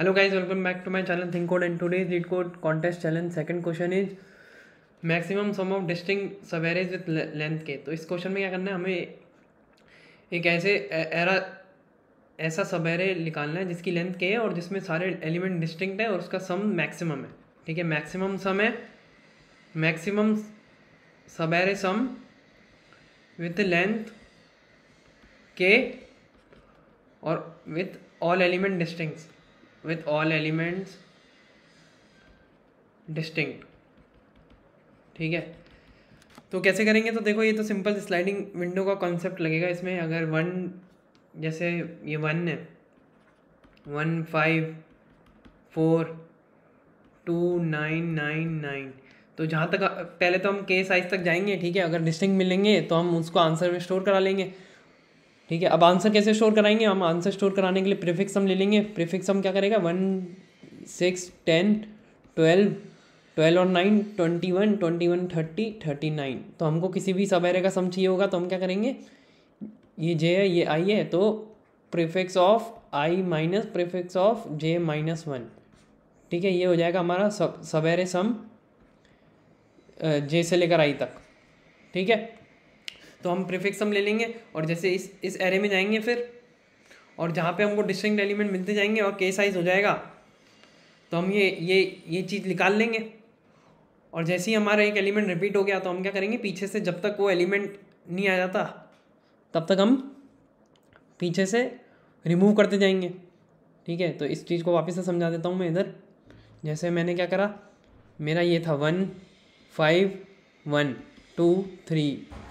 hello guys welcome back to my channel think code and today read code contest challenge second question is maximum sum of distinct subarrays with length K तो इस question में क्या करना है हमें एक ऐसे एरा ऐसा सवेरे निकालना है जिसकी लेंथ के है और जिसमें सारे एलिमेंट डिस्टिंक्ट है और उसका सम मैक्सिमम है ठीक है मैक्सिमम सम है मैक्सिमम सवेरे सम विथ लेंथ के और with all element distinct with all elements distinct ठीक है तो कैसे करेंगे तो देखो ये तो सिंपल स्लाइडिंग विंडो का कॉन्सेप्ट लगेगा इसमें अगर वन जैसे ये वन है one five four two nine nine nine तो जहाँ तक पहले तो हम के साइज तक जाएंगे ठीक है अगर डिस्टिंग मिलेंगे तो हम उसको आंसर में स्टोर करा लेंगे ठीक है अब आंसर कैसे स्टोर कराएंगे हम आंसर स्टोर कराने के लिए प्रीफिक्स हम ले लेंगे प्रीफिक्स हम क्या करेगा one six ten twelve twelve और nine twenty one twenty one thirty thirty nine तो हमको किसी भी सब एरे का सम चाहिए होगा तो हम क्या करेंगे ये जे है ये आई है तो prefix of I minus prefix of J minus one ठीक है ये हो जाएगा हमारा सब सवेरे सम जे से लेकर आई तक ठीक है तो हम प्रिफिक्स हम ले लेंगे और जैसे इस इस एरे में जाएंगे फिर और जहाँ पे हमको डिस्टिंग एलिमेंट मिलते जाएंगे और के साइज हो जाएगा तो हम ये ये ये चीज़ निकाल लेंगे और जैसे ही हमारा एक एलिमेंट रिपीट हो गया तो हम क्या करेंगे पीछे से जब तक वो एलिमेंट नहीं आ जाता तब तक हम पीछे से रिमूव करते जाएंगे ठीक है तो इस चीज़ को वापस से समझा देता हूँ मैं इधर जैसे मैंने क्या करा मेरा ये था one five one two three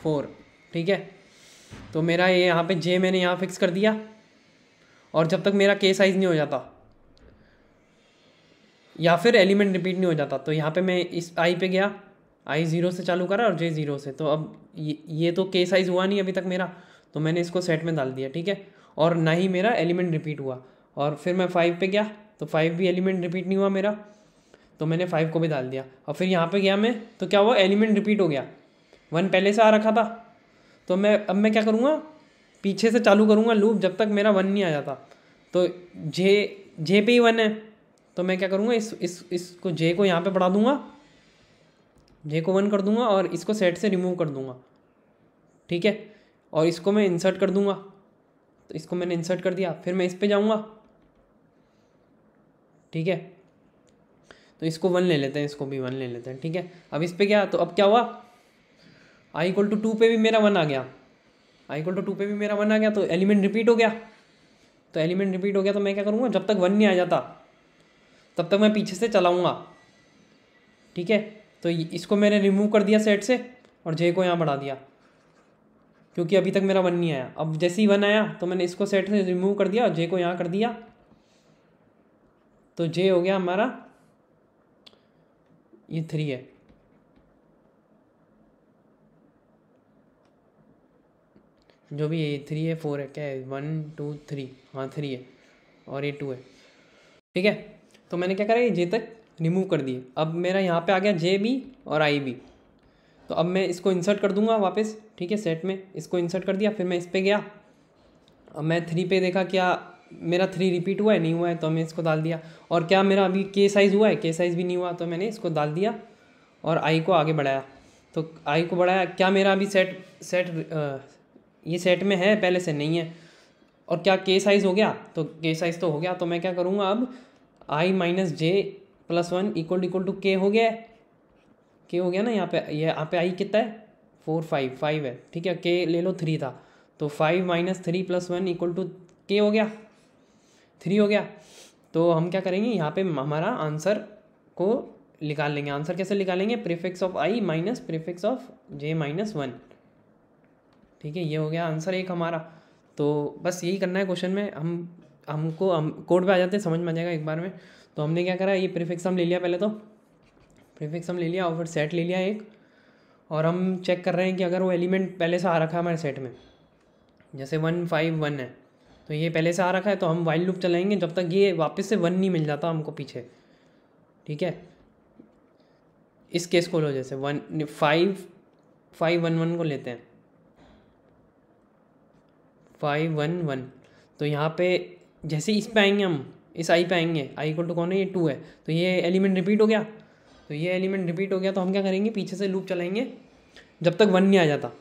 four ठीक है तो मेरा ये यहाँ पे जे मैंने यहाँ फिक्स कर दिया और जब तक मेरा के साइज़ नहीं हो जाता या फिर एलिमेंट रिपीट नहीं हो जाता तो यहाँ पे मैं इस आई पे गया आई ज़ीरो से चालू करा और जे ज़ीरो से तो अब ये ये तो के साइज़ हुआ नहीं अभी तक मेरा तो मैंने इसको सेट में डाल दिया ठीक है और ना ही मेरा एलिमेंट रिपीट हुआ और फिर मैं फाइव पे गया तो फाइव भी एलिमेंट रिपीट नहीं हुआ मेरा तो मैंने फाइव को भी डाल दिया और फिर यहाँ पे गया मैं तो क्या हुआ एलिमेंट रिपीट हो गया वन पहले से आ रखा था तो मैं अब मैं क्या करूँगा पीछे से चालू करूँगा लूप जब तक मेरा वन नहीं आ जाता तो जे जे पे ही वन है तो मैं क्या करूँगा इस इस इसको जे को यहाँ पे बढ़ा दूँगा जे को वन कर दूँगा और इसको सेट से रिमूव कर दूँगा ठीक है और इसको मैं इंसर्ट कर दूँगा तो इसको मैंने इंसर्ट कर दिया फिर मैं इस पर जाऊँगा ठीक है तो इसको वन ले लेते हैं इसको भी वन ले लेते हैं ठीक है अब इस पर क्या तो अब क्या हुआ आई इक्वल टू टू पे भी मेरा वन आ गया आई इक्वल टू टू पे भी मेरा वन आ गया तो एलिमेंट रिपीट हो गया तो एलिमेंट रिपीट हो गया तो मैं क्या करूँगा जब तक वन नहीं आ जाता तब तक मैं पीछे से चलाऊँगा ठीक है तो इसको मैंने रिमूव कर दिया सेट से और जे को यहाँ बढ़ा दिया क्योंकि अभी तक मेरा वन नहीं आया अब जैसे ही वन आया तो मैंने इसको सेट से रिमूव कर दिया और जे को यहाँ कर दिया तो जे हो गया हमारा ये थ्री है जो भी ए थ्री है फोर है क्या है वन टू थ्री हाँ थ्री है और ए टू है ठीक है तो मैंने क्या करा ये जे तक रिमूव कर दिए अब मेरा यहाँ पे आ गया जे बी और आई बी तो अब मैं इसको इंसर्ट कर दूंगा वापस ठीक है सेट में इसको इंसर्ट कर दिया फिर मैं इस पर गया अब मैं थ्री पे देखा क्या मेरा थ्री रिपीट हुआ है नहीं हुआ है तो मैं इसको डाल दिया और क्या मेरा अभी के साइज़ हुआ है के साइज़ भी नहीं हुआ तो मैंने इसको डाल दिया और आई को आगे बढ़ाया तो आई को बढ़ाया क्या मेरा अभी सेट सेट ये सेट में है पहले से नहीं है और क्या के साइज़ हो गया तो के साइज़ तो हो गया तो मैं क्या करूँगा अब I minus J plus one equal equal two के हो गया के हो गया ना यहाँ पे ये यहाँ पे आई कितना है फोर फाइव फाइव है ठीक है के ले लो थ्री था तो five minus three plus one equal two के हो गया थ्री हो गया तो हम क्या करेंगे यहाँ पे हमारा आंसर को निकाल लेंगे आंसर कैसे निकालेंगे prefix of I minus prefix of J minus one ठीक है ये हो गया आंसर एक हमारा तो बस यही करना है क्वेश्चन में हम हमको हम कोड पे आ जाते हैं समझ में आ जाएगा एक बार में तो हमने क्या करा ये प्रीफिक्स हम ले लिया पहले तो प्रीफिक्स हम ले लिया और फिर सेट ले लिया एक और हम चेक कर रहे हैं कि अगर वो एलिमेंट पहले से आ रखा है हमारे सेट में जैसे वन फाइव वन है तो ये पहले से आ रखा है तो हम वाइल्ड लूप चलाएंगे जब तक ये वापस से वन नहीं मिल जाता हमको पीछे ठीक है इस केस को लो जैसे one five five one one को लेते हैं फाइव वन वन तो यहाँ पे जैसे इस पे आएंगे हम इस आई पे आएंगे आई इक्वल टू कौन है ये टू है तो ये एलिमेंट रिपीट हो गया तो ये एलिमेंट रिपीट हो गया तो हम क्या करेंगे पीछे से लूप चलाएंगे जब तक वन नहीं आ जाता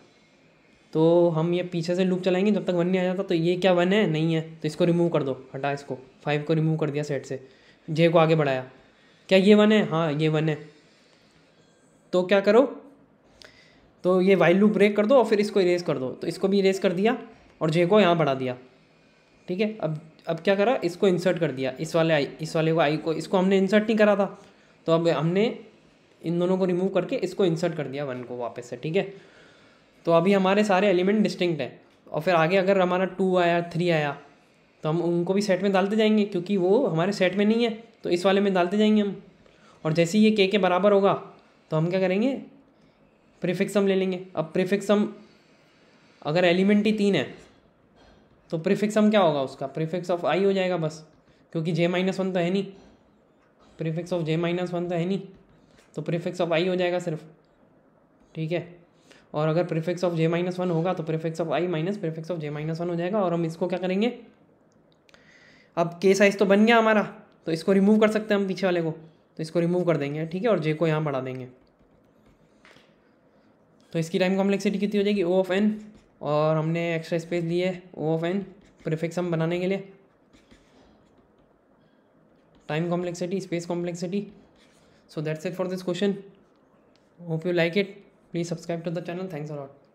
तो हम ये पीछे से लूप चलाएंगे जब तक वन नहीं आ जाता तो ये क्या वन है नहीं है तो इसको रिमूव कर दो हटा इसको फाइव को रिमूव कर दिया सेट से जे को आगे बढ़ाया क्या ये वन है हाँ ये वन है तो क्या करो तो ये वाइल लूप ब्रेक कर दो और फिर इसको इरेज कर दो तो इसको भी इरेज कर दिया और जे को यहाँ बढ़ा दिया ठीक है अब अब क्या करा इसको इंसर्ट कर दिया इस वाले आई इस वाले को आई को इसको हमने इंसर्ट नहीं करा था तो अब हमने इन दोनों को रिमूव करके इसको इंसर्ट कर दिया वन को वापस से ठीक है तो अभी हमारे सारे एलिमेंट डिस्टिंक्ट हैं और फिर आगे अगर हमारा टू आया थ्री आया तो हम उनको भी सेट में डालते जाएंगे क्योंकि वो हमारे सेट में नहीं है तो इस वाले में डालते जाएंगे हम और जैसे ही ये के के बराबर होगा तो हम क्या करेंगे प्रिफिक्सम ले लेंगे अब प्रिफिक्सम अगर एलिमेंट ही तीन है तो प्रीफिक्स हम क्या होगा उसका प्रीफिक्स ऑफ आई हो जाएगा बस क्योंकि जे माइनस वन तो है नहीं prefix of J minus one तो है नहीं तो प्रीफिक्स ऑफ आई हो जाएगा सिर्फ ठीक है और अगर prefix of J minus one होगा तो prefix of I minus prefix of J minus one हो जाएगा और हम इसको क्या करेंगे अब के साइज तो बन गया हमारा तो इसको रिमूव कर सकते हैं हम पीछे वाले को तो इसको रिमूव कर देंगे ठीक है और जे को यहाँ बढ़ा देंगे तो इसकी टाइम कॉम्प्लेक्सिटी कितनी हो जाएगी ओ ऑफ एन और हमने एक्स्ट्रा स्पेस दी है ओ ऑफ एन प्रिफिक्स हम बनाने के लिए time complexity space complexity so that's it for this question hope you like it please subscribe to the channel thanks a lot